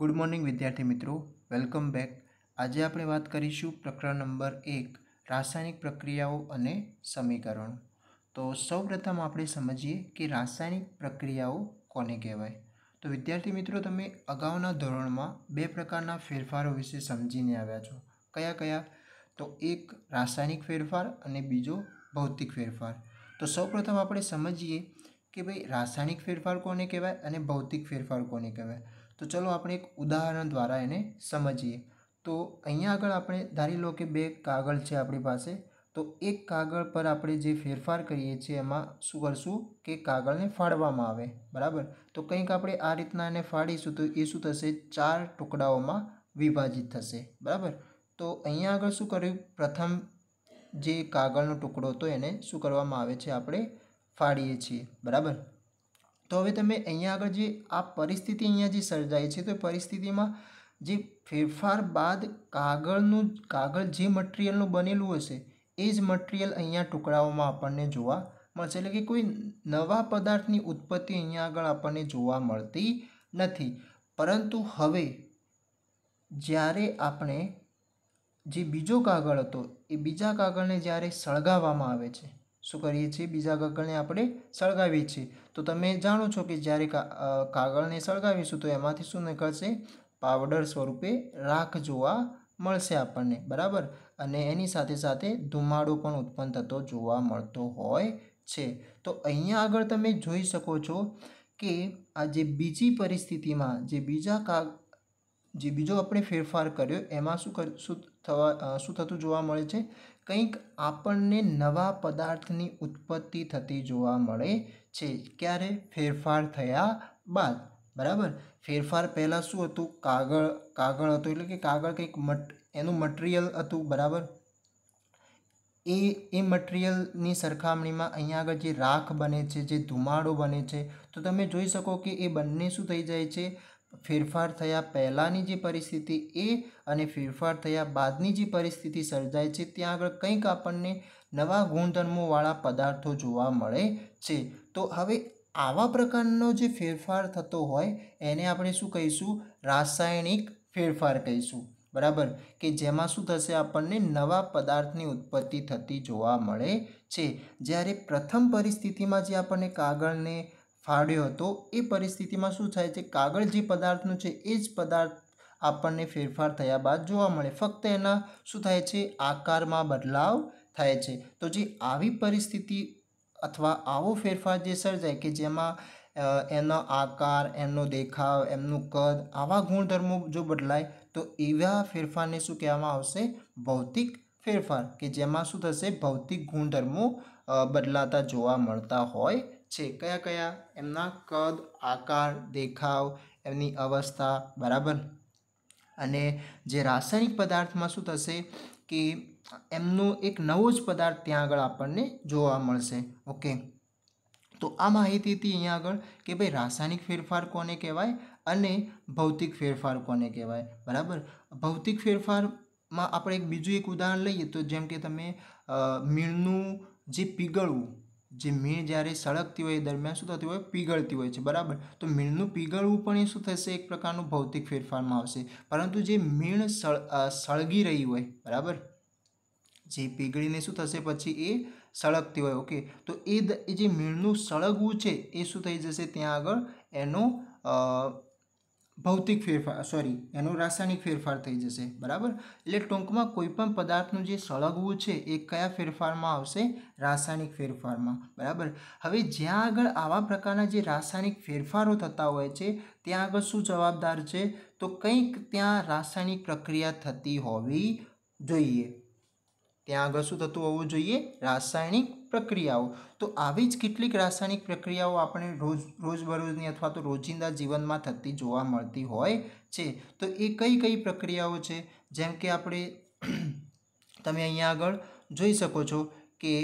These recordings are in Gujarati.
ગુડ મોર્નિંગ વિદ્યાર્થી મિત્રો વેલકમ બેક આજે આપણે વાત કરીશું પ્રકરણ નંબર એક રાસાયણિક પ્રક્રિયાઓ અને સમીકરણ તો સૌપ્રથમ આપણે સમજીએ કે રાસાયણિક પ્રક્રિયાઓ કોને કહેવાય તો વિદ્યાર્થી મિત્રો તમે અગાઉના ધોરણમાં બે પ્રકારના ફેરફારો વિશે સમજીને આવ્યા છો કયા કયા તો એક રાસાયણિક ફેરફાર અને બીજો ભૌતિક ફેરફાર તો સૌપ્રથમ આપણે સમજીએ કે ભાઈ રાસાયણિક ફેરફાર કોને કહેવાય અને ભૌતિક ફેરફાર કોને કહેવાય તો ચલો આપણે એક ઉદાહરણ દ્વારા એને સમજીએ તો અહીંયા આગળ આપણે ધારી લો કે બે કાગળ છે આપણી પાસે તો એક કાગળ પર આપણે જે ફેરફાર કરીએ છીએ એમાં શું કરશું કે કાગળને ફાડવામાં આવે બરાબર તો કંઈક આપણે આ રીતના એને ફાડીશું તો એ શું થશે ચાર ટુકડાઓમાં વિભાજિત થશે બરાબર તો અહીંયા આગળ શું કર્યું પ્રથમ જે કાગળનો ટુકડો હતો એને શું કરવામાં આવે છે આપણે ફાડીએ છીએ બરાબર તો હવે તમે અહીંયા આગળ જે આ પરિસ્થિતિ અહીંયા જે સર્જાય છે તો પરિસ્થિતિમાં જે ફેરફાર બાદ કાગળનું કાગળ જે મટિરિયલનું બનેલું હશે એ જ મટિરિયલ અહીંયા ટુકડાઓમાં આપણને જોવા મળશે એટલે કે કોઈ નવા પદાર્થની ઉત્પત્તિ અહીંયા આગળ આપણને જોવા મળતી નથી પરંતુ હવે જ્યારે આપણે જે બીજો કાગળ હતો એ બીજા કાગળને જ્યારે સળગાવવામાં આવે છે શું કરીએ છીએ બીજા કાગળને આપણે સળગાવીએ છીએ તો તમે જાણો છો કે જ્યારે કાગળને સળગાવીશું તો એમાંથી શું નીકળશે પાવડર સ્વરૂપે રાખ જોવા મળશે આપણને બરાબર અને એની સાથે સાથે ધુમાડો પણ ઉત્પન્ન થતો જોવા મળતો હોય છે તો અહીંયા આગળ તમે જોઈ શકો છો કે આ જે બીજી પરિસ્થિતિમાં જે બીજા કાગ જે બીજો આપણે ફેરફાર કર્યો એમાં શું કર શું થવા શું થતું જોવા મળે છે કંઈક આપણને નવા પદાર્થની ઉત્પત્તિ થતી જોવા મળે છે ક્યારે ફેરફાર થયા બાદ બરાબર ફેરફાર પહેલાં શું હતું કાગળ કાગળ હતું એટલે કે કાગળ કંઈક મટ એનું મટિરિયલ હતું બરાબર એ એ મટીરિયલની સરખામણીમાં અહીંયા આગળ જે રાખ બને છે જે ધુમાડો બને છે તો તમે જોઈ શકો કે એ બંને શું થઈ જાય છે ફેરફાર થયા પહેલાંની જે પરિસ્થિતિ એ અને ફેરફાર થયા બાદની જે પરિસ્થિતિ સર્જાય છે ત્યાં આગળ કંઈક આપણને નવા ગુણધર્મોવાળા પદાર્થો જોવા મળે છે તો હવે આવા પ્રકારનો જે ફેરફાર થતો હોય એને આપણે શું કહીશું રાસાયણિક ફેરફાર કહીશું બરાબર કે જેમાં શું થશે આપણને નવા પદાર્થની ઉત્પત્તિ થતી જોવા મળે છે જ્યારે પ્રથમ પરિસ્થિતિમાં જે આપણને કાગળને ફાળ્યો હતો એ પરિસ્થિતિમાં શું થાય છે કાગળ જે પદાર્થનું છે એ જ પદાર્થ આપણને ફેરફાર થયા બાદ જોવા મળે ફક્ત એના શું થાય છે આકારમાં બદલાવ થાય છે તો જે આવી પરિસ્થિતિ અથવા આવો ફેરફાર જે સર્જાય કે જેમાં એનો આકાર એમનો દેખાવ એમનું કદ આવા ગુણધર્મો જો બદલાય તો એવા ફેરફારને શું કહેવામાં આવશે ભૌતિક ફેરફાર કે જેમાં શું થશે ભૌતિક ગુણધર્મો બદલાતા જોવા મળતા હોય છે કયા કયા એમના કદ આકાર દેખાવ એમની અવસ્થા બરાબર અને જે રાસાયણિક પદાર્થમાં શું થશે કે એમનો એક નવો જ પદાર્થ ત્યાં આગળ આપણને જોવા મળશે ઓકે તો આ માહિતી હતી અહીંયા આગળ કે ભાઈ રાસાયણિક ફેરફાર કોને કહેવાય અને ભૌતિક ફેરફાર કોને કહેવાય બરાબર ભૌતિક ફેરફારમાં આપણે એક બીજું એક ઉદાહરણ લઈએ તો જેમ કે તમે મીણનું જે પીગળવું જે મીણ જ્યારે સળગતી હોય દરમિયાન શું થતી હોય પીગળતી હોય છે બરાબર તો મીણનું પીગળવું પણ એ શું થશે એક પ્રકારનું ભૌતિક ફેરફારમાં આવશે પરંતુ જે મીણ સળગી રહી હોય બરાબર જે પીગળીને શું થશે પછી એ સળગતી હોય ઓકે તો એ જે મીણનું સળગવું છે એ શું થઈ જશે ત્યાં આગળ એનો ભૌતિક ફેરફાર સોરી એનો રાસાયણિક ફેરફાર થઈ જશે બરાબર એટલે ટૂંકમાં કોઈપણ પદાર્થનું જે સળગવું છે એ કયા ફેરફારમાં આવશે રાસાયણિક ફેરફારમાં બરાબર હવે જ્યાં આગળ આવા પ્રકારના જે રાસાયણિક ફેરફારો થતા હોય છે ત્યાં આગળ શું જવાબદાર છે તો કંઈક ત્યાં રાસાયણિક પ્રક્રિયા થતી હોવી જોઈએ ત્યાં આગળ શું થતું હોવું જોઈએ રાસાયણિક પ્રક્રિયાઓ તો આવી જ કેટલીક રાસાયણિક પ્રક્રિયાઓ આપણે રોજ રોજબરોજની અથવા તો રોજિંદા જીવનમાં થતી જોવા મળતી હોય છે તો એ કઈ કઈ પ્રક્રિયાઓ છે જેમ કે આપણે તમે અહીંયા આગળ જોઈ શકો છો કે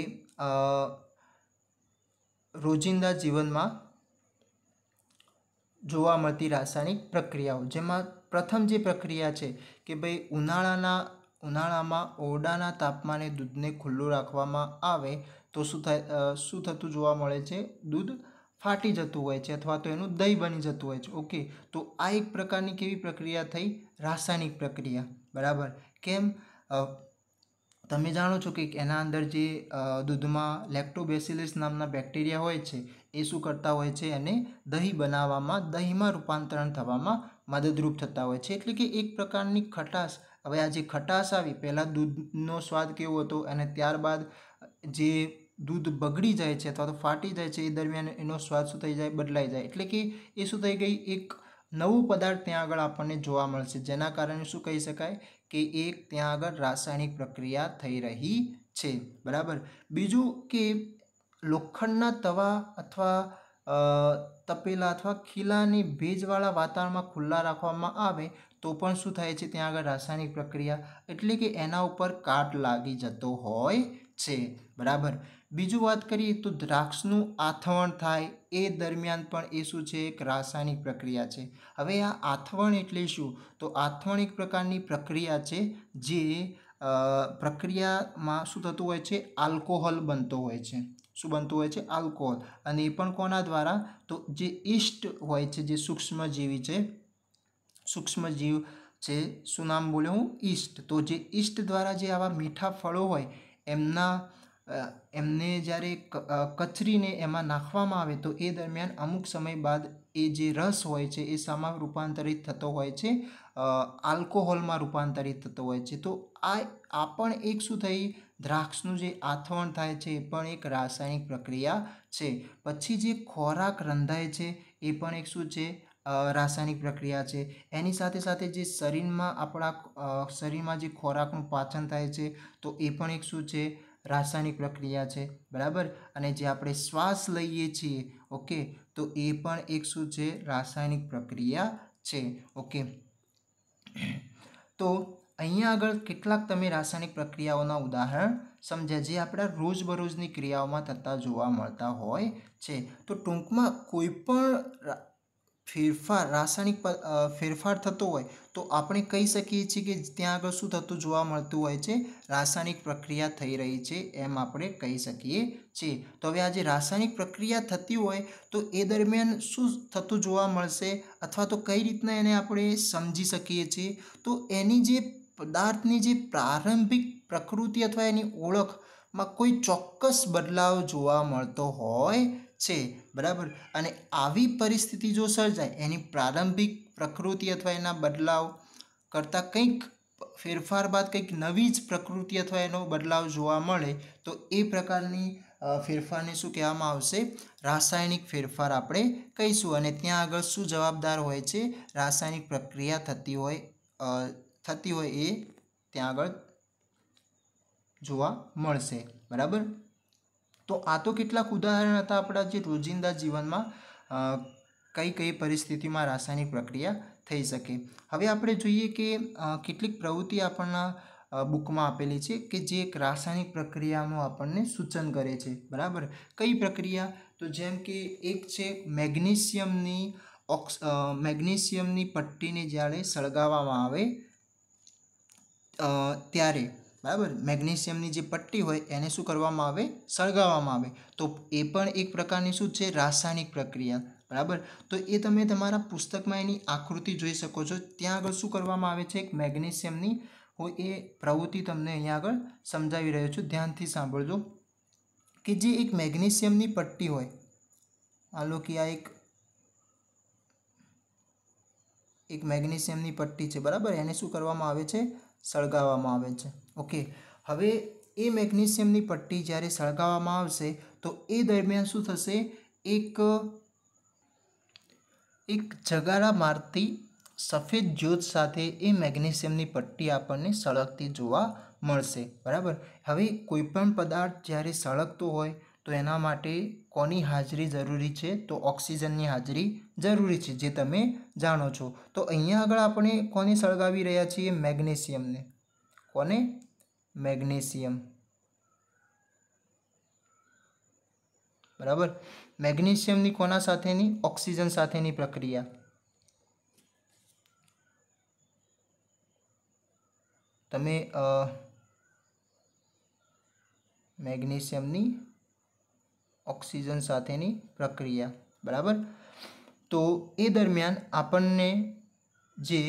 રોજિંદા જીવનમાં જોવા મળતી રાસાયણિક પ્રક્રિયાઓ જેમાં પ્રથમ જે પ્રક્રિયા છે કે ભાઈ ઉનાળાના ઉનાળામાં ઓરડાના તાપમાને દૂધને ખુલ્લું રાખવામાં આવે તો શું થાય શું થતું જોવા મળે છે દૂધ ફાટી જતું હોય છે અથવા તો એનું દહીં બની જતું હોય છે ઓકે તો આ એક પ્રકારની કેવી પ્રક્રિયા થઈ રાસાયણિક પ્રક્રિયા બરાબર કેમ તમે જાણો છો કે એના અંદર જે દૂધમાં લેક્ટોબેસિલિસ નામના બેક્ટેરિયા હોય છે એ શું કરતા હોય છે અને દહીં બનાવવામાં દહીંમાં રૂપાંતરણ થવામાં મદદરૂપ થતા હોય છે એટલે કે એક પ્રકારની ખટાશ હવે આ જે ખટાશ આવી પહેલાં દૂધનો સ્વાદ કેવો હતો અને ત્યારબાદ જે દૂધ બગડી જાય છે અથવા તો ફાટી જાય છે એ દરમિયાન એનો સ્વાદ શું થઈ જાય બદલાઈ જાય એટલે કે એ શું થઈ ગઈ એક નવું પદાર્થ ત્યાં આગળ આપણને જોવા મળશે જેના કારણે શું કહી શકાય કે એક ત્યાં આગળ રાસાયણિક પ્રક્રિયા થઈ રહી છે બરાબર બીજું કે લોખંડના તવા અથવા તપેલા અથવા ખીલાની ભેજવાળા વાતાવરણમાં ખુલ્લા રાખવામાં આવે તો પણ શું થાય છે ત્યાં આગળ રાસાયણિક પ્રક્રિયા એટલે કે એના ઉપર કાટ લાગી જતો હોય છે બરાબર બીજું વાત કરીએ તો દ્રાક્ષનું આથવણ થાય એ દરમિયાન પણ એ શું છે એક રાસાયણિક પ્રક્રિયા છે હવે આ આથવણ એટલે શું તો આથવણ એક પ્રકારની પ્રક્રિયા છે જે પ્રક્રિયામાં શું થતું હોય છે આલ્કોહોલ બનતો હોય છે શું બનતું હોય છે આલ્કોહોલ અને એ પણ કોના દ્વારા તો જે ઈસ્ટ હોય છે જે સૂક્ષ્મજીવી છે સૂક્ષ્મજીવ છે શું નામ બોલ્યો હું ઈસ્ટ તો જે ઈસ્ટ દ્વારા જે આવા મીઠા ફળો હોય એમના એમને જ્યારે કચરીને એમાં નાખવામાં આવે તો એ દરમિયાન અમુક સમય બાદ એ જે રસ હોય છે એ શામાં રૂપાંતરિત થતો હોય છે આલ્કોહોલમાં રૂપાંતરિત થતો હોય છે તો આ આ પણ એક શું થઈ દ્રાક્ષનું જે આથવણ થાય છે એ પણ એક રાસાયણિક પ્રક્રિયા છે પછી જે ખોરાક રંધાય છે એ પણ એક શું છે રાસાયણિક પ્રક્રિયા છે એની સાથે સાથે જે શરીરમાં આપણા શરીરમાં જે ખોરાકનું પાચન થાય છે તો એ પણ એક શું છે રાસાયણિક પ્રક્રિયા છે બરાબર અને જે આપણે શ્વાસ લઈએ છીએ ઓકે તો એ પણ એક શું છે રાસાયણિક પ્રક્રિયા છે ઓકે તો અહીંયા આગળ કેટલાક તમે રાસાયણિક પ્રક્રિયાઓના ઉદાહરણ સમજ્યા જે આપણા રોજબરોજની ક્રિયાઓમાં થતા જોવા મળતા હોય છે તો ટૂંકમાં કોઈ પણ ફેરફાર રાસાયણિક ફેરફાર થતો હોય તો આપણે કહી શકીએ છીએ કે ત્યાં આગળ શું થતું જોવા મળતું હોય છે રાસાયણિક પ્રક્રિયા થઈ રહી છે એમ આપણે કહી શકીએ છીએ તો હવે આજે રાસાયણિક પ્રક્રિયા થતી હોય તો એ દરમિયાન શું થતું જોવા મળશે અથવા તો કઈ રીતના એને આપણે સમજી શકીએ છીએ તો એની જે પદાર્થની જે પ્રારંભિક પ્રકૃતિ અથવા એની ઓળખમાં કોઈ ચોક્કસ બદલાવ જોવા મળતો હોય છે બરાબર અને આવી પરિસ્થિતિ જો સર્જાય એની પ્રારંભિક પ્રકૃતિ અથવા એના બદલાવ કરતાં કંઈક ફેરફાર બાદ કંઈક નવી જ પ્રકૃતિ અથવા એનો બદલાવ જોવા મળે તો એ પ્રકારની ફેરફારને શું કહેવામાં આવશે રાસાયણિક ફેરફાર આપણે કહીશું અને ત્યાં આગળ શું જવાબદાર હોય છે રાસાયણિક પ્રક્રિયા થતી હોય થતી હોય એ ત્યાં આગળ જોવા મળશે બરાબર તો આ તો કેટલાક ઉદાહરણ હતા આપણા જે રોજિંદા જીવનમાં કઈ કઈ પરિસ્થિતિમાં રાસાયણિક પ્રક્રિયા થઈ શકે હવે આપણે જોઈએ કે કેટલીક પ્રવૃત્તિ આપણના બુકમાં આપેલી છે કે જે એક રાસાયણિક પ્રક્રિયામાં આપણને સૂચન કરે છે બરાબર કઈ પ્રક્રિયા તો જેમ કે એક છે મેગ્નેશિયમની ઓક્સ મેગ્નેશિયમની પટ્ટીને જ્યારે સળગાવવામાં આવે ત્યારે બરાબર મેગ્નેશિયમની જે પટ્ટી હોય એને શું કરવામાં આવે સળગાવવામાં આવે તો એ પણ એક પ્રકારની શું છે રાસાયણિક પ્રક્રિયા બરાબર તો એ તમે તમારા પુસ્તકમાં એની આકૃતિ જોઈ શકો છો ત્યાં આગળ શું કરવામાં આવે છે એક મેગ્નેશિયમની હું એ પ્રવૃત્તિ તમને અહીંયા આગળ સમજાવી રહ્યો છું ધ્યાનથી સાંભળજો કે જે એક મેગ્નેશિયમની પટ્ટી હોય હાલો કે આ એક એક મેગ્નેશિયમની પટ્ટી છે બરાબર એને શું કરવામાં આવે છે સળગાવવામાં આવે છે ઓકે હવે એ મેગ્નેશિયમની પટ્ટી જ્યારે સળગાવવામાં આવશે તો એ દરમિયાન શું થશે એક એક જગારા મારતી સફેદ જ્યોત સાથે એ મેગ્નેશિયમની પટ્ટી આપણને સળગતી જોવા મળશે બરાબર હવે કોઈપણ પદાર્થ જ્યારે સળગતો હોય તો એના માટે કોની હાજરી જરૂરી છે તો ઓક્સિજનની હાજરી જરૂરી છે જે તમે જાણો છો તો અહીંયા આગળ આપણે કોને સળગાવી રહ્યા છીએ મેગ્નેશિયમને કોને મેગ્નેશિયમ બરાબર મેગ્નેશિયમની કોના સાથેની ઓક્સિજન સાથેની પ્રક્રિયા તમે મેગ્નેશિયમની ઓક્સિજન સાથેની પ્રક્રિયા બરાબર તો એ દરમિયાન આપણને જે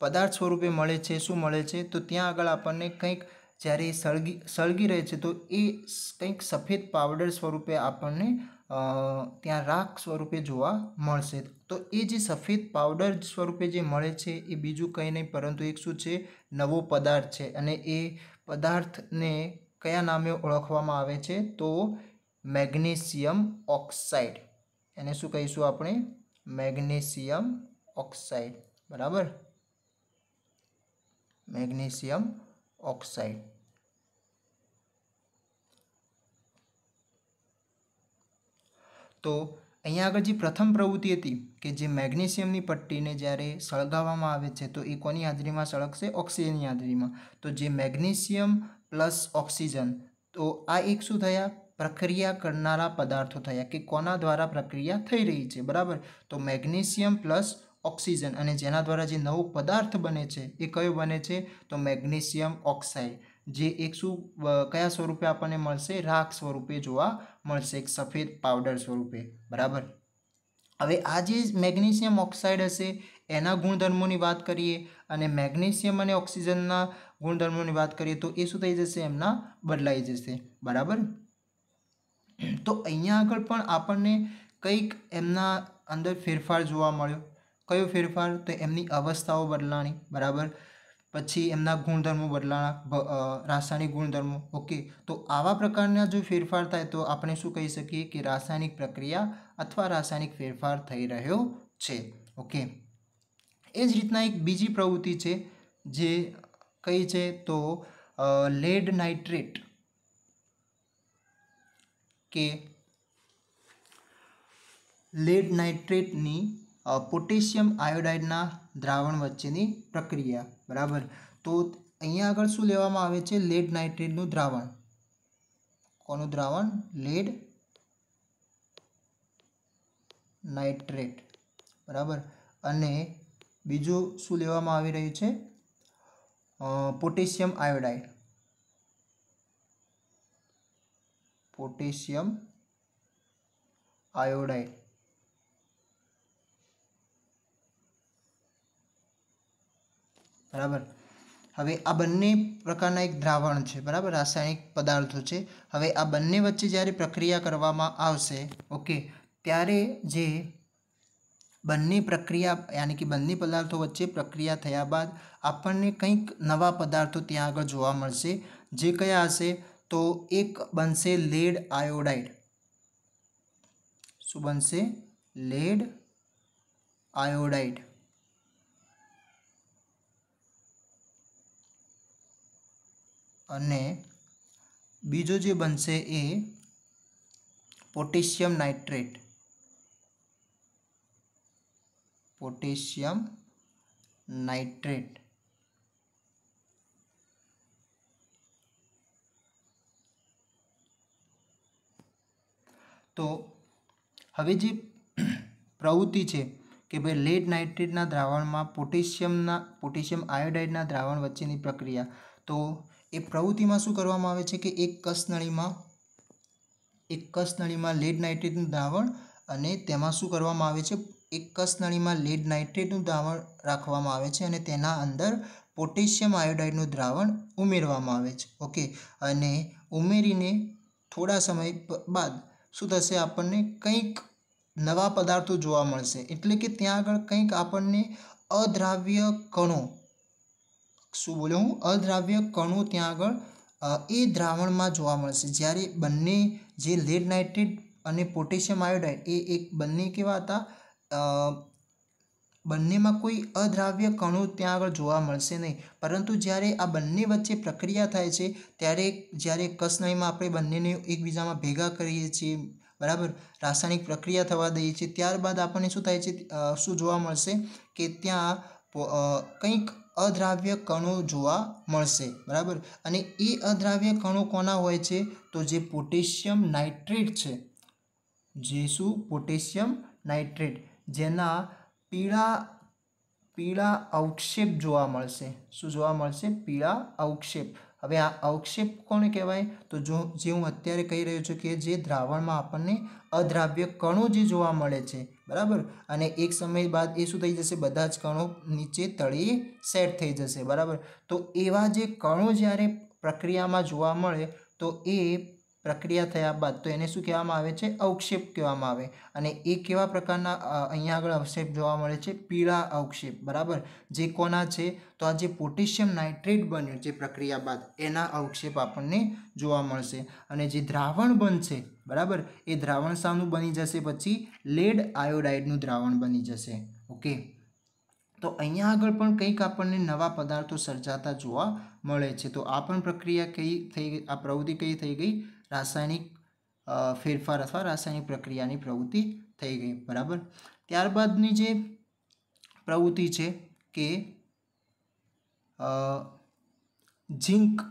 પદાર્થ સ્વરૂપે મળે છે શું મળે છે તો ત્યાં આગળ આપણને કંઈક જ્યારે એ સળગી સળગી રહે છે તો એ કંઈક સફેદ પાવડર સ્વરૂપે આપણને ત્યાં રાખ સ્વરૂપે જોવા મળશે તો એ જે સફેદ પાવડર સ્વરૂપે જે મળે છે એ બીજું કંઈ નહીં પરંતુ એક શું છે નવો પદાર્થ છે અને એ પદાર્થને કયા નામે ઓળખવામાં આવે છે તો મેગ્નેશિયમ ઓક્સાઇડ એને શું કહીશું આપણે મેગ્નેશિયમ ઓક્સાઇડ બરાબર મેગ્નેશિયમ ઓક્સાઇડ તો અહીંયા આગળ જે પ્રથમ પ્રવૃત્તિ હતી કે જે મેગ્નેશિયમની પટ્ટીને જ્યારે સળગાવવામાં આવે છે તો એ કોની હાજરીમાં સળગશે ઓક્સિજનની હાજરીમાં તો જે મેગ્નેશિયમ પ્લસ ઓક્સિજન તો આ એક શું થયા પ્રક્રિયા કરનારા પદાર્થો થયા કે કોના દ્વારા પ્રક્રિયા થઈ રહી છે બરાબર તો મેગ્નેશિયમ પ્લસ ઓક્સિજન અને જેના દ્વારા જે નવો પદાર્થ બને છે એ કયો બને છે તો મેગ્નેશિયમ ઓક્સાઇડ જે એક શું કયા સ્વરૂપે આપણને મળશે રાખ સ્વરૂપે જોવા મળશે એક સફેદ પાવડર સ્વરૂપે બરાબર હવે આ જે મેગ્નેશિયમ ઓક્સાઇડ હશે એના ગુણધર્મોની વાત કરીએ અને મેગ્નેશિયમ અને ઓક્સિજનના ગુણધર્મોની વાત કરીએ તો એ શું થઈ જશે એમના બદલાઈ જશે બરાબર તો અહીંયા આગળ પણ આપણને કંઈક એમના અંદર ફેરફાર જોવા મળ્યો કયો ફેરફાર તો એમની અવસ્થાઓ બદલાણી બરાબર પછી એમના ગુણધર્મો બદલાણા રાસાયણિક ગુણધર્મો ઓકે તો આવા પ્રકારના જો ફેરફાર થાય તો આપણે શું કહી શકીએ કે રાસાયણિક પ્રક્રિયા અથવા રાસાયણિક ફેરફાર થઈ રહ્યો છે ઓકે એ જ રીતના એક બીજી પ્રવૃત્તિ છે જે કઈ છે તો લેડ નાઇટ્રેટ કે લેડ નાઇટ્રેટની પોટેશિયમ આયોડાઇડના દ્રાવણ વચ્ચેની પ્રક્રિયા બરાબર તો અહીંયા આગળ શું લેવામાં આવે છે લેડ નાઇટ્રેટનું દ્રાવણ કોનું દ્રાવણ લેડ નાઇટ્રેટ બરાબર અને બીજું શું લેવામાં આવી રહ્યું છે પોટેશિયમ આયોડાઇડ પોટેશિયમ આયોડાઇડ બરાબર હવે આ બંને પ્રકારના એક દ્રાવણ છે બરાબર રાસાયણિક પદાર્થો છે હવે આ બંને વચ્ચે જ્યારે પ્રક્રિયા કરવામાં આવશે ઓકે ત્યારે જે બંને પ્રક્રિયા યાની કે બંને પદાર્થો વચ્ચે પ્રક્રિયા થયા બાદ આપણને કંઈક નવા પદાર્થો ત્યાં આગળ જોવા મળશે જે કયા હશે તો એક બનશે લેડ આયોડાઇડ શું બનશે લેડ આયોડાઇડ અને બીજો જે બનશે એ પોટેશિયમ નાઇટ્રેટ પોટેશિયમ નાઇટ્રેટ તો હવે જે પ્રવૃત્તિ છે કે ભાઈ લેડ નાઇટ્રેટના દ્રાવણમાં પોટેશિયમના પોટેશિયમ આયોડાઇડના દ્રાવણ વચ્ચેની પ્રક્રિયા તો એ પ્રવૃત્તિમાં શું કરવામાં આવે છે કે એક કસનળીમાં એક કસનળીમાં લેડ નાઇટ્રેટનું દ્રાવણ અને તેમાં શું કરવામાં આવે છે એક કસનળીમાં લેડ નાઇટ્રેટનું દ્રાવણ રાખવામાં આવે છે અને તેના અંદર પોટેશિયમ આયોડાઇડનું દ્રાવણ ઉમેરવામાં આવે છે ઓકે અને ઉમેરીને થોડા સમય બાદ શું થશે આપણને કંઈક નવા પદાર્થો જોવા મળશે એટલે કે ત્યાં આગળ કંઈક આપણને અદ્રાવ્ય કણો શું બોલ્યો હું અદ્રાવ્ય કણો ત્યાં આગળ એ દ્રાવણમાં જોવા મળશે જ્યારે બંને જે લેડ નાઇટ્રેટ અને પોટેશિયમ આયોડાઇડ એ એક બંને કેવા હતા બંનેમાં કોઈ અદ્રાવ્ય કણો ત્યાં આગળ જોવા મળશે નહીં પરંતુ જ્યારે આ બંને વચ્ચે પ્રક્રિયા થાય છે ત્યારે જ્યારે કસનયમાં આપણે બંનેને એકબીજામાં ભેગા કરીએ છીએ બરાબર રાસાયણિક પ્રક્રિયા થવા દઈએ છીએ ત્યારબાદ આપણને શું થાય છે શું જોવા મળશે કે ત્યાં કંઈક અદ્રાવ્ય કણો જોવા મળશે બરાબર અને એ અદ્રાવ્ય કણો કોના હોય છે તો જે પોટેશિયમ નાઇટ્રેટ છે જે શું પોટેશિયમ નાઇટ્રેટ જેના પીળા પીળા અવક્ષેપ જોવા મળશે શું જોવા મળશે પીળા અવક્ષેપ હવે આ અવક્ષેપ કોને કહેવાય તો જો જે હું અત્યારે કહી રહ્યો છું કે જે દ્રાવણમાં આપણને અદ્રાવ્ય કણો જે જોવા મળે છે બરાબર અને એક સમય બાદ એ શું થઈ જશે બધા જ કણો નીચે તળિયે સેટ થઈ જશે બરાબર તો એવા જે કણો જ્યારે પ્રક્રિયામાં જોવા મળે તો એ પ્રક્રિયા થયા બાદ તો એને શું કહેવામાં આવે છે અવક્ષેપ કહેવામાં આવે અને એ કેવા પ્રકારના અહીંયા આગળ અવક્ષેપ જોવા મળે છે પીળા અવક્ષેપ બરાબર જે કોના છે તો આ જે પોટેશિયમ નાઇટ્રેટ બન્યું જે પ્રક્રિયા બાદ એના અવક્ષેપ આપણને જોવા મળશે અને જે દ્રાવણ બનશે બરાબર એ દ્રાવણ સામનું બની જશે પછી લેડ આયોડાઇડનું દ્રાવણ બની જશે ઓકે તો અહીંયા આગળ પણ કંઈક આપણને નવા પદાર્થો સર્જાતા જોવા મળે છે તો આ પણ પ્રક્રિયા કઈ થઈ આ પ્રવૃત્તિ કઈ થઈ ગઈ રાસાયણિક ફેરફાર અથવા રાસાયણિક પ્રક્રિયાની પ્રવૃત્તિ થઈ ગઈ બરાબર ત્યારબાદની જે પ્રવૃત્તિ છે કે ઝિંક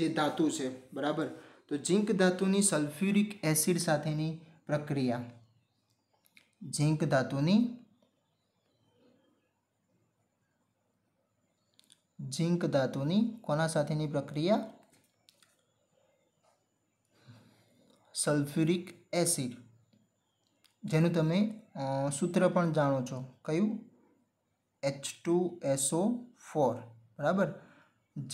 જે ધાતુ છે બરાબર તો ઝિંક ધાતુની સલ્ફ્યુરિક એસિડ સાથેની પ્રક્રિયા ઝિંક ધાતુની ઝિંક ધાતુની કોના સાથેની પ્રક્રિયા સલ્ફ્યુરિક એસિડ જેનું તમે સૂત્ર પણ જાણો છો કયું એચ ટુ એસઓ ફોર બરાબર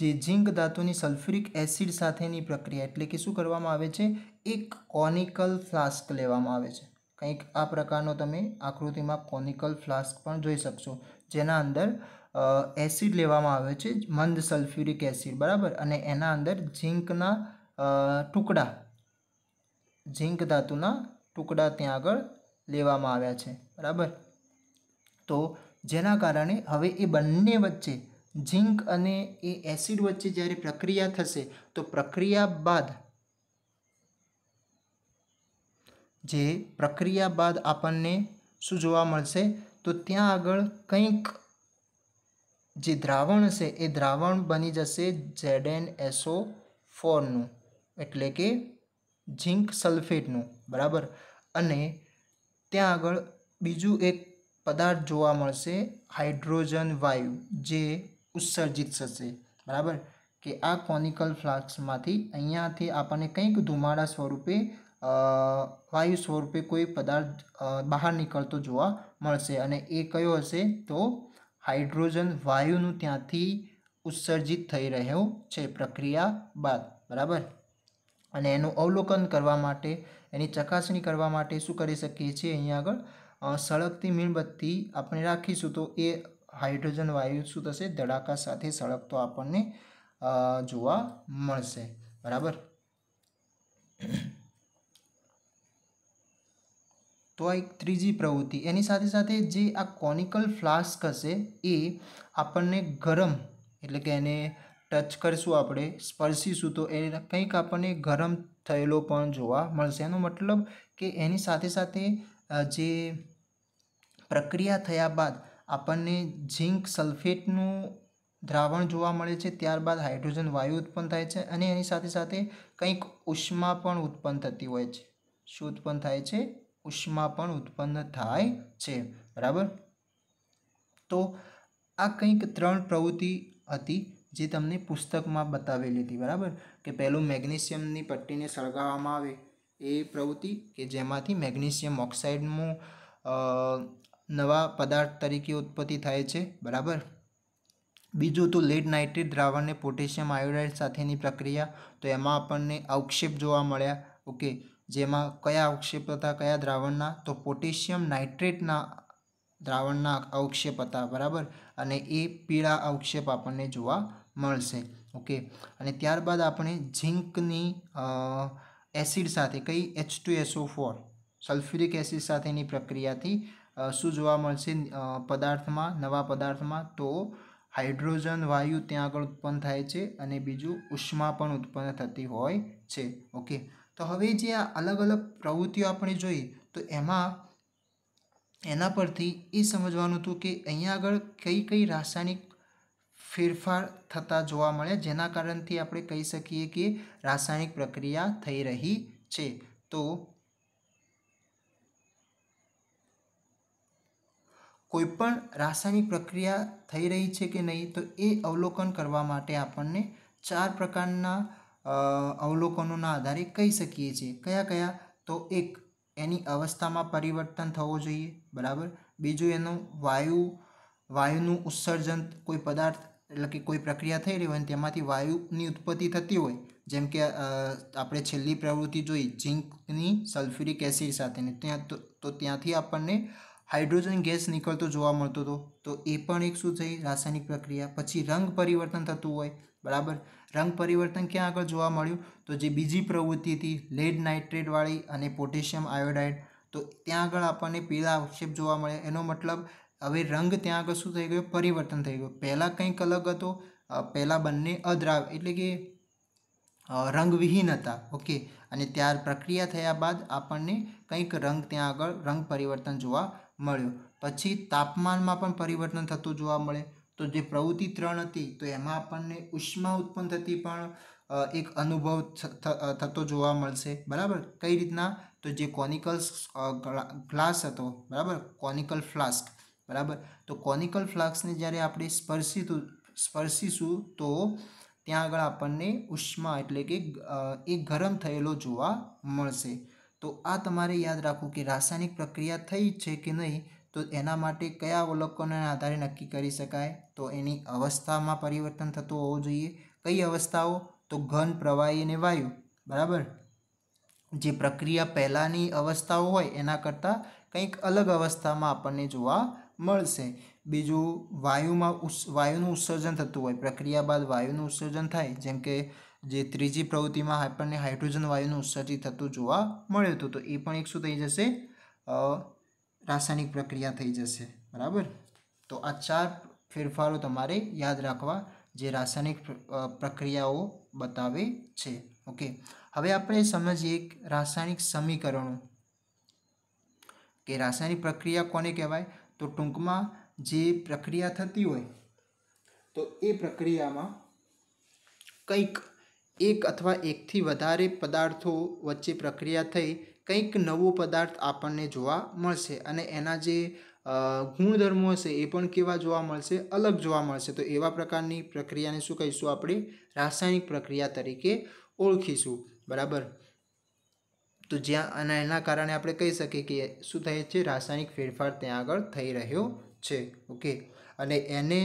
જે ઝીંક ધાતુની સલ્ફ્યુરિક એસિડ સાથેની પ્રક્રિયા એટલે કે શું કરવામાં આવે છે એક કોનિકલ ફ્લાસ્ક લેવામાં આવે છે કંઈક આ પ્રકારનો તમે આકૃતિમાં કોનિકલ ફ્લાસ્ક પણ જોઈ શકશો જેના અંદર એસિડ લેવામાં આવે છે મંદ સલ્ફ્યુરિક એસિડ બરાબર અને એના અંદર ઝીંકના ટુકડા ઝીંક ધાતુના ટુકડા ત્યાં આગળ લેવામાં આવ્યા છે બરાબર તો જેના કારણે હવે એ બંને વચ્ચે ઝીંક અને એ એસિડ વચ્ચે જ્યારે પ્રક્રિયા થશે તો પ્રક્રિયા બાદ જે પ્રક્રિયા બાદ આપણને શું જોવા મળશે તો ત્યાં આગળ કંઈક જે દ્રાવણ હશે એ દ્રાવણ બની જશે ઝેડ એન એસો ફોરનું એટલે કે ઝિંક સલ્ફેટનું બરાબર અને ત્યાં આગળ બીજું એક પદાર્થ જોવા મળશે હાઇડ્રોજન વાયુ જે ઉત્સર્જિત થશે બરાબર કે આ કોનિકલ ફ્લાસ્કમાંથી અહીંયાથી આપણને કંઈક ધુમાડા સ્વરૂપે વાયુ સ્વરૂપે કોઈ પદાર્થ બહાર નીકળતો જોવા મળશે અને એ કયો હશે તો હાઇડ્રોજન વાયુનું ત્યાંથી ઉત્સર્જિત થઈ રહ્યો છે પ્રક્રિયા બાદ બરાબર અને એનું અવલોકન કરવા માટે એની ચકાસણી કરવા માટે શું કરી શકીએ છીએ અહીંયા આગળ સળગતી મીણબત્તી આપણે રાખીશું તો એ હાઇડ્રોજન વાયુ શું થશે ધડાકા સાથે સળગતો આપણને જોવા મળશે બરાબર તો આ એક ત્રીજી પ્રવૃત્તિ એની સાથે સાથે જે આ કોનિકલ ફ્લાસ્ક હશે એ આપણને ગરમ એટલે કે એને ટચ કરીશું આપણે સ્પર્શીશું તો એ કંઈક આપણને ગરમ થયેલો પણ જોવા મળશે એનો મતલબ કે એની સાથે સાથે જે પ્રક્રિયા થયા બાદ આપણને ઝિંક સલ્ફેટનું દ્રાવણ જોવા મળે છે ત્યારબાદ હાઇડ્રોજન વાયુ ઉત્પન્ન થાય છે અને એની સાથે સાથે કંઈક ઉષ્મા પણ ઉત્પન્ન થતી હોય છે શું ઉત્પન્ન થાય છે ઉષ્મા પણ ઉત્પન્ન થાય છે બરાબર તો આ કંઈક ત્રણ પ્રવૃત્તિ હતી જે તમને પુસ્તકમાં બતાવેલી હતી બરાબર કે પહેલું મેગ્નેશિયમની પટ્ટીને સળગાવવામાં આવે એ પ્રવૃત્તિ કે જેમાંથી મેગ્નેશિયમ ઓક્સાઇડનું નવા પદાર્થ તરીકે ઉત્પત્તિ થાય છે બરાબર બીજું તો લેડ નાઇટ્રેટ દ્રાવણને પોટેશિયમ આયોડાઇડ સાથેની પ્રક્રિયા તો એમાં આપણને અવક્ષેપ જોવા મળ્યા ઓકે જેમાં કયા અવક્ષેપ હતા કયા દ્રાવણના તો પોટેશિયમ નાઇટ્રેટના દ્રાવણના અવક્ષેપ હતા બરાબર અને એ પીળા અવક્ષેપ આપણને જોવા મળશે ઓકે અને ત્યારબાદ આપણે ઝીંકની એસિડ સાથે કઈ H two SO four sulphuric acid સાથેની પ્રક્રિયાથી શું જોવા મળશે પદાર્થમાં નવા પદાર્થમાં તો હાઇડ્રોજન વાયુ ત્યાં આગળ ઉત્પન્ન થાય છે અને બીજું ઉષ્મા પણ ઉત્પન્ન થતી હોય છે ઓકે તો હવે જે આ અલગ અલગ પ્રવૃત્તિઓ આપણે જોઈ તો એમાં એના પરથી એ સમજવાનું હતું કે અહીંયા આગળ કઈ કઈ રાસાયણિક ફેરફાર થતા જોવા મળે જેના કારણથી આપણે કહી શકીએ કે રાસાયણિક પ્રક્રિયા થઈ રહી છે તો કોઈપણ રાસાયણિક પ્રક્રિયા થઈ રહી છે કે નહીં તો એ અવલોકન કરવા માટે આપણને ચાર પ્રકારના અવલોકનોના આધારે કહી શકીએ છીએ કયા કયા તો એક એની અવસ્થામાં પરિવર્તન થવો જોઈએ બરાબર બીજું એનું વાયુ વાયુનું ઉત્સર્જન કોઈ પદાર્થ એટલે કે કોઈ પ્રક્રિયા થઈ રહી હોય અને તેમાંથી વાયુની ઉત્પત્તિ થતી હોય જેમ કે આપણે છેલ્લી પ્રવૃત્તિ જોઈ ઝીંકની સલ્ફ્યુરિક એસિડ સાથેની ત્યાં તો ત્યાંથી આપણને હાઇડ્રોજન ગેસ નીકળતો જોવા મળતો હતો તો એ પણ એક શું થઈ રાસાયણિક પ્રક્રિયા પછી રંગ પરિવર્તન થતું હોય બરાબર રંગ પરિવર્તન ક્યાં આગળ જોવા મળ્યું તો જે બીજી પ્રવૃત્તિ હતી લેડ નાઇટ્રેટવાળી અને પોટેશિયમ આયોડાઇડ તો ત્યાં આગળ આપણને પીળા આક્ષેપ જોવા મળે એનો મતલબ હવે રંગ ત્યાં આગળ શું થઈ ગયો પરિવર્તન થઈ ગયું પહેલાં કંઈક અલગ હતો પહેલાં બંને અદ્રાવ એટલે કે રંગવિહીન હતા ઓકે અને ત્યાર પ્રક્રિયા થયા બાદ આપણને કંઈક રંગ ત્યાં આગળ રંગ પરિવર્તન જોવા મળ્યો પછી તાપમાનમાં પણ પરિવર્તન થતું જોવા મળે તો જે પ્રવૃત્તિ ત્રણ હતી તો એમાં આપણને ઉષ્મા ઉત્પન્ન થતી પણ એક અનુભવ થતો જોવા મળશે બરાબર કઈ રીતના તો જે કોનિકલ ગ્લાસ હતો બરાબર કોનિકલ ફ્લાસ્ક બરાબર તો કોનિકલ ફ્લાક્સને જ્યારે આપણે સ્પર્શીતું સ્પર્શીશું તો ત્યાં આગળ આપણને ઉષ્મા એટલે કે એ ગરમ થયેલો જોવા મળશે તો આ તમારે યાદ રાખવું કે રાસાયણિક પ્રક્રિયા થઈ છે કે નહીં તો એના માટે કયા અવલોકનોને આધારે નક્કી કરી શકાય તો એની અવસ્થામાં પરિવર્તન થતું હોવું જોઈએ કઈ અવસ્થાઓ તો ઘન પ્રવાહી અને વાયુ બરાબર જે પ્રક્રિયા પહેલાંની અવસ્થાઓ હોય એના કરતાં કંઈક અલગ અવસ્થામાં આપણને જોવા મળશે બીજું વાયુમાં ઉસ વાયુનું ઉત્સર્જન થતું હોય પ્રક્રિયા બાદ વાયુનું ઉત્સર્જન થાય જેમ કે જે ત્રીજી પ્રવૃત્તિમાં આપણને હાઇડ્રોજન વાયુનું ઉત્સર્જિત થતું જોવા મળ્યું હતું તો એ પણ એક શું થઈ જશે રાસાયણિક પ્રક્રિયા થઈ જશે બરાબર તો આ ચાર ફેરફારો તમારે યાદ રાખવા જે રાસાયણિક પ્રક્રિયાઓ બતાવે છે ઓકે હવે આપણે સમજીએ રાસાયણિક સમીકરણો કે રાસાયણિક પ્રક્રિયા કોને કહેવાય તો ટૂંકમાં જે પ્રક્રિયા થતી હોય તો એ પ્રક્રિયામાં કંઈક એક અથવા એકથી વધારે પદાર્થો વચ્ચે પ્રક્રિયા થઈ કંઈક નવો પદાર્થ આપણને જોવા મળશે અને એના જે ગુણધર્મો હશે એ પણ કેવા જોવા મળશે અલગ જોવા મળશે તો એવા પ્રકારની પ્રક્રિયાને શું કહીશું આપણે રાસાયણિક પ્રક્રિયા તરીકે ઓળખીશું બરાબર તો જ્યાં અને એના કારણે આપણે કહી શકીએ કે શું થાય છે રાસાયણિક ફેરફાર ત્યાં આગળ થઈ રહ્યો છે ઓકે અને એને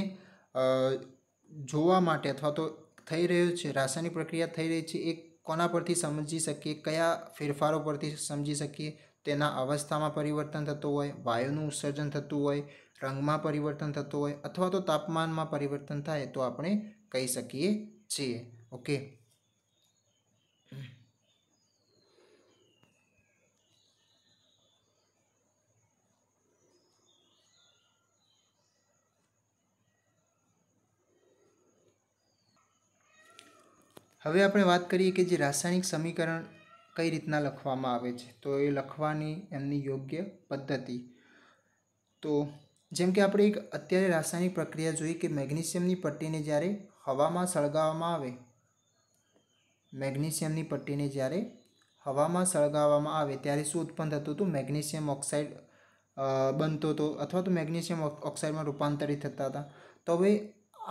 જોવા માટે અથવા તો થઈ રહ્યો છે રાસાયણિક પ્રક્રિયા થઈ રહી છે એ કોના પરથી સમજી શકીએ કયા ફેરફારો પરથી સમજી શકીએ તેના અવસ્થામાં પરિવર્તન થતું હોય વાયુનું ઉત્સર્જન થતું હોય રંગમાં પરિવર્તન થતું હોય અથવા તો તાપમાનમાં પરિવર્તન થાય તો આપણે કહી શકીએ છીએ ઓકે હવે આપણે વાત કરીએ કે જે રાસાયણિક સમીકરણ કઈ રીતના લખવામાં આવે છે તો એ લખવાની એમની યોગ્ય પદ્ધતિ તો જેમ કે આપણે એક અત્યારે રાસાયણિક પ્રક્રિયા જોઈએ કે મેગ્નેશિયમની પટ્ટીને જ્યારે હવામાં સળગાવવામાં આવે મેગ્નેશિયમની પટ્ટીને જ્યારે હવામાં સળગાવવામાં આવે ત્યારે શું ઉત્પન્ન થતું હતું મેગ્નેશિયમ ઓક્સાઇડ બનતો હતો અથવા તો મેગ્નેશિયમ ઓક્સાઇડમાં રૂપાંતરિત થતા હતા તો હવે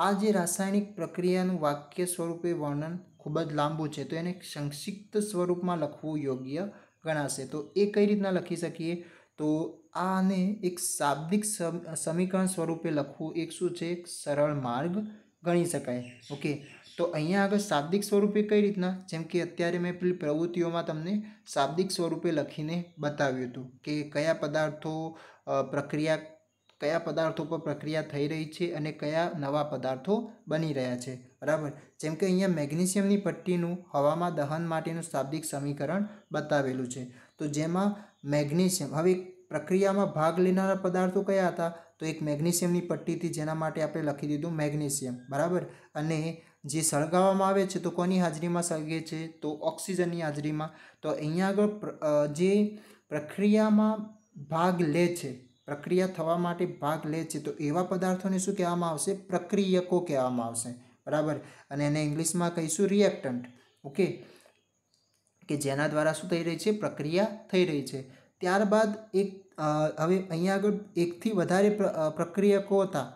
આ જે રાસાયણિક પ્રક્રિયાનું વાક્ય સ્વરૂપે વર્ણન ખૂબ જ લાંબુ છે તો એને સંક્ષિપ્ત સ્વરૂપમાં લખવું યોગ્ય ગણાશે તો એ કઈ રીતના લખી શકીએ તો આને એક શાબ્દિક સમીકરણ સ્વરૂપે લખવું એક શું છે એક સરળ માર્ગ ગણી શકાય ઓકે તો અહીંયા આગળ શાબ્દિક સ્વરૂપે કઈ રીતના જેમ કે અત્યારે મેં પેલી પ્રવૃત્તિઓમાં તમને શાબ્દિક સ્વરૂપે લખીને બતાવ્યું હતું કે કયા પદાર્થો પ્રક્રિયા કયા પદાર્થો પર પ્રક્રિયા થઈ રહી છે અને કયા નવા પદાર્થો બની રહ્યા છે બરાબર જેમ કે અહીંયા મેગ્નેશિયમની પટ્ટીનું હવામાં દહન માટેનું શાબ્દિક સમીકરણ બતાવેલું છે તો જેમાં મેગ્નેશિયમ હવે પ્રક્રિયામાં ભાગ લેનારા પદાર્થો કયા હતા તો એક મેગ્નેશિયમની પટ્ટીથી જેના માટે આપણે લખી દીધું મેગ્નેશિયમ બરાબર અને જે સળગાવવામાં આવે છે તો કોની હાજરીમાં સળગે છે તો ઓક્સિજનની હાજરીમાં તો અહીંયા આગળ જે પ્રક્રિયામાં ભાગ લે છે પ્રક્રિયા થવા માટે ભાગ લે છે તો એવા પદાર્થોને શું કહેવામાં આવશે પ્રક્રિયકો કહેવામાં આવશે બરાબર અને એને ઇંગ્લિશમાં કહીશું રિએક્ટન્ટ ઓકે કે જેના દ્વારા શું થઈ રહી છે પ્રક્રિયા થઈ રહી છે ત્યારબાદ એક હવે અહીંયા આગળ એકથી વધારે પ્રક્રિયકો હતા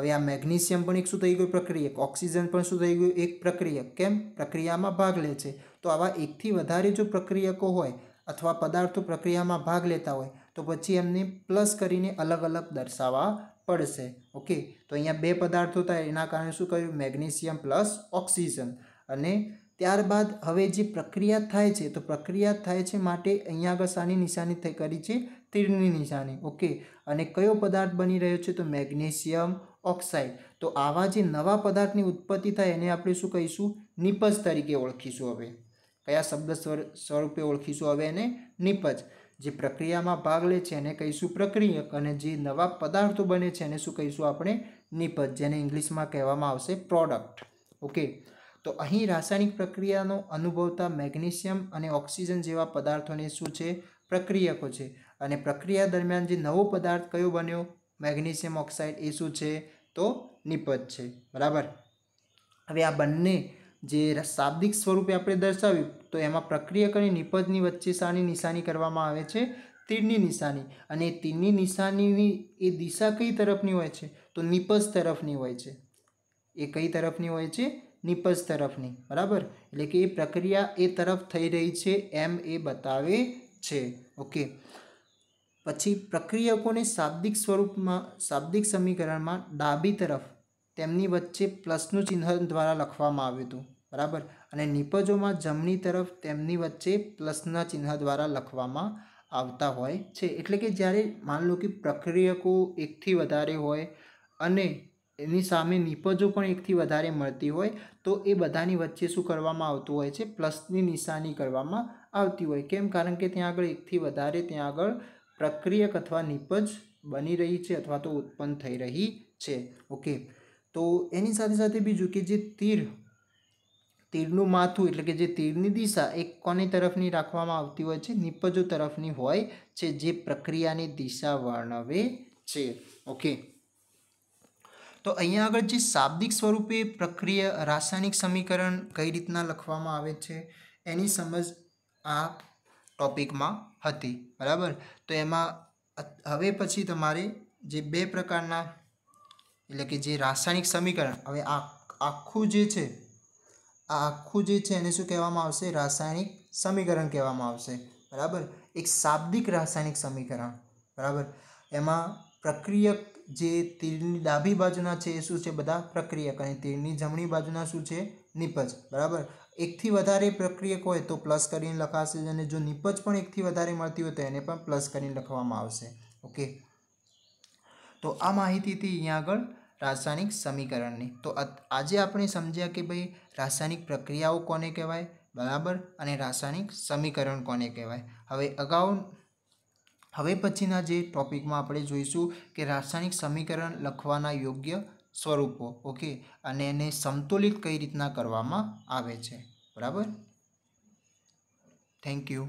હવે આ મેગ્નેશિયમ પણ એક શું થઈ ગયું પ્રક્રિયક ઓક્સિજન પણ શું થઈ ગયું એક પ્રક્રિયક કેમ પ્રક્રિયામાં ભાગ લે છે તો આવા એકથી વધારે જો પ્રક્રિયકો હોય અથવા પદાર્થો પ્રક્રિયામાં ભાગ લેતા હોય તો પછી એમને પ્લસ કરીને અલગ અલગ દર્શાવવા પડશે ઓકે તો અહીંયા બે પદાર્થો થાય એના કારણે શું કહ્યું મેગ્નેશિયમ પ્લસ ઓક્સિજન અને ત્યારબાદ હવે જે પ્રક્રિયા થાય છે તો પ્રક્રિયા થાય છે માટે અહીંયા આગળ શાની નિશાની થઈ કરી છે તીરની નિશાની ઓકે અને કયો પદાર્થ બની રહ્યો છે તો મેગ્નેશિયમ ઓક્સાઇડ તો આવા જે નવા પદાર્થની ઉત્પત્તિ થાય એને આપણે શું કહીશું નિપજ તરીકે ઓળખીશું હવે કયા શબ્દ સ્વરૂપે ઓળખીશું હવે એને નિપજ જે પ્રક્રિયામાં ભાગ લે છે એને કહીશું પ્રક્રિયક અને જે નવા પદાર્થો બને છે એને શું કહીશું આપણે નિપજ જેને ઇંગ્લિશમાં કહેવામાં આવશે પ્રોડક્ટ ઓકે તો અહીં રાસાયણિક પ્રક્રિયાનો અનુભવતા મેગ્નેશિયમ અને ઓક્સિજન જેવા પદાર્થોને શું છે પ્રક્રિયકો છે અને પ્રક્રિયા દરમિયાન જે નવો પદાર્થ કયો બન્યો મેગ્નેશિયમ ઓક્સાઇડ એ શું છે તો નિપજ છે બરાબર હવે આ બંને જે શાબ્દિક સ્વરૂપે આપણે દર્શાવ્યું તો એમાં પ્રક્રિયક અને નિપજની વચ્ચે શાની નિશાની કરવામાં આવે છે તીરની નિશાની અને તીરની નિશાનીની એ દિશા કઈ તરફની હોય છે તો નિપજ તરફની હોય છે એ કઈ તરફની હોય છે નિપજ તરફની બરાબર એટલે કે એ પ્રક્રિયા એ તરફ થઈ રહી છે એમ એ બતાવે છે ઓકે પછી પ્રક્રિયકોને શાબ્દિક સ્વરૂપમાં શાબ્દિક સમીકરણમાં ડાબી તરફ તેમની વચ્ચે પ્લસનું ચિહ્ન દ્વારા લખવામાં આવ્યું હતું બરાબર અને નિપજોમાં જમણી તરફ તેમની વચ્ચે પ્લસના ચિહ્ન દ્વારા લખવામાં આવતા હોય છે એટલે કે જ્યારે માન લો કે પ્રક્રિયકો એકથી વધારે હોય અને એની સામે નિપજો પણ એકથી વધારે મળતી હોય તો એ બધાની વચ્ચે શું કરવામાં આવતું હોય છે પ્લસની નિશાની કરવામાં આવતી હોય કેમ કારણ કે ત્યાં આગળ એકથી વધારે ત્યાં આગળ પ્રક્રિયક અથવા નિપજ બની રહી છે અથવા તો ઉત્પન્ન થઈ રહી છે ઓકે તો એની સાથે સાથે બીજું કે જે તીર તીરનું માથું એટલે કે જે તીરની દિશા એ કોની તરફની રાખવામાં આવતી હોય છે નિપજો તરફની હોય છે જે પ્રક્રિયાની દિશા વર્ણવે છે ઓકે તો અહીંયા આગળ જે શાબ્દિક સ્વરૂપે પ્રક્રિયા રાસાયણિક સમીકરણ કઈ રીતના લખવામાં આવે છે એની સમજ આ ટોપિકમાં હતી બરાબર તો એમાં હવે પછી તમારે જે બે પ્રકારના એટલે કે જે રાસાયણિક સમીકરણ હવે આ આખું જે છે આ આખું જે છે એને શું કહેવામાં આવશે રાસાયણિક સમીકરણ કહેવામાં આવશે બરાબર એક શાબ્દિક રાસાયણિક સમીકરણ બરાબર એમાં પ્રક્રિયક જે તીરની ડાબી બાજુના છે એ શું છે બધા પ્રક્રિયક અને તીરની જમણી બાજુના શું છે નિપજ બરાબર એકથી વધારે પ્રક્રિયક હોય તો પ્લસ કરીને લખાશે અને જો નિપજ પણ એકથી વધારે મળતી હોય તો એને પણ પ્લસ કરીને લખવામાં આવશે ઓકે તો આ માહિતીથી અહીંયા આગળ રાસાયણિક સમીકરણની તો આજે આપણે સમજ્યા કે ભાઈ રાસાયણિક પ્રક્રિયાઓ કોને કહેવાય બરાબર અને રાસાયણિક સમીકરણ કોને કહેવાય હવે અગાઉ હવે પછીના જે ટૉપિકમાં આપણે જોઈશું કે રાસાયણિક સમીકરણ લખવાના યોગ્ય સ્વરૂપો ઓકે અને એને સંતુલિત કઈ રીતના કરવામાં આવે છે બરાબર થેન્ક યુ